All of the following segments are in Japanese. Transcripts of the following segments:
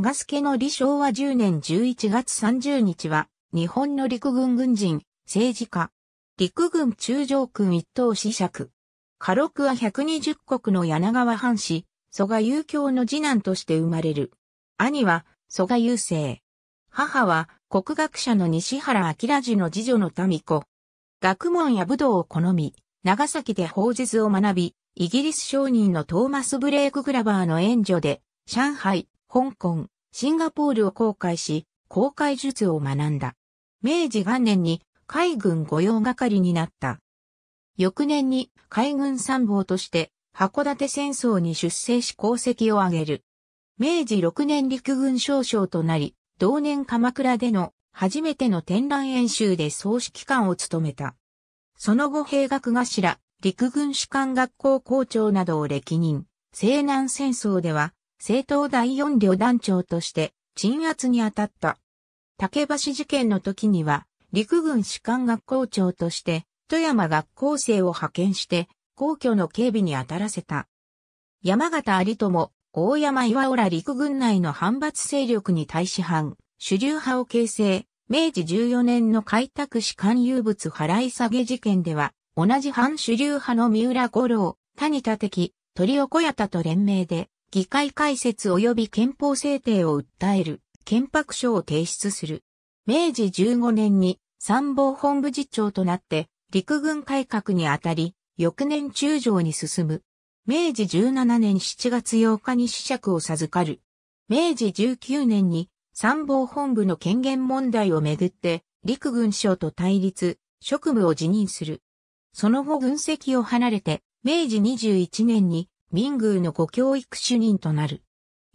蘇我助の李昭和10年11月30日は、日本の陸軍軍人、政治家、陸軍中将軍一等子爵。家禄は120国の柳川藩士、蘇我遊興の次男として生まれる。兄は、蘇我遊生。母は、国学者の西原明治の次女の民子。学問や武道を好み、長崎で法術を学び、イギリス商人のトーマス・ブレイク・グラバーの援助で、上海、香港、シンガポールを航海し、航海術を学んだ。明治元年に海軍御用係になった。翌年に海軍参謀として函館戦争に出征し功績を挙げる。明治6年陸軍少将となり、同年鎌倉での初めての展覧演習で総指揮官を務めた。その後兵学頭、陸軍士官学校校長などを歴任、西南戦争では政党第四旅団長として鎮圧に当たった。竹橋事件の時には、陸軍士官学校長として、富山学校生を派遣して、皇居の警備に当たらせた。山形有友、大山岩浦陸軍内の反発勢力に対し反、主流派を形成、明治14年の開拓士官有物払い下げ事件では、同じ反主流派の三浦五郎、谷田敵、鳥岡谷田と連名で、議会開設及び憲法制定を訴える、憲白書を提出する。明治15年に参謀本部次長となって陸軍改革にあたり、翌年中将に進む。明治17年7月8日に死釈を授かる。明治19年に参謀本部の権限問題をめぐって陸軍省と対立、職務を辞任する。その後軍籍を離れて、明治21年に民宮のご教育主任となる。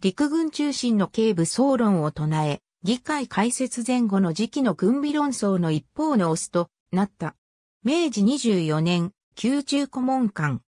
陸軍中心の警部総論を唱え、議会開設前後の時期の軍備論争の一方のオスとなった。明治24年、宮中顧問官。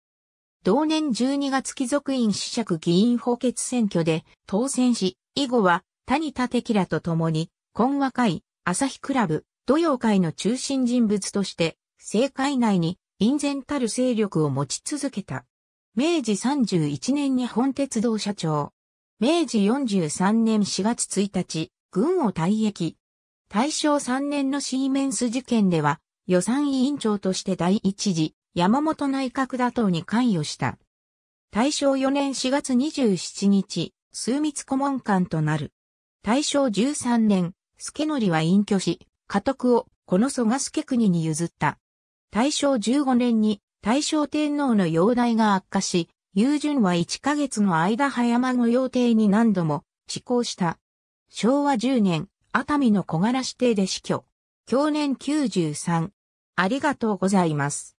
同年12月貴族院子爵議員補欠選挙で当選し、以後は谷立テキラと共に、今和会、朝日クラブ、土曜会の中心人物として、政界内に隠然たる勢力を持ち続けた。明治31年に本鉄道社長。明治43年4月1日、軍を退役。大正3年のシーメンス事件では、予算委員長として第一次、山本内閣打倒に関与した。大正4年4月27日、数密顧問官となる。大正13年、助則は隠居し、家督をこの蘇我助国に譲った。大正15年に大正天皇の容体が悪化し、友順は1ヶ月の間早間御用邸に何度も施行した。昭和10年、熱海の小柄指定で死去。去年93。ありがとうございます。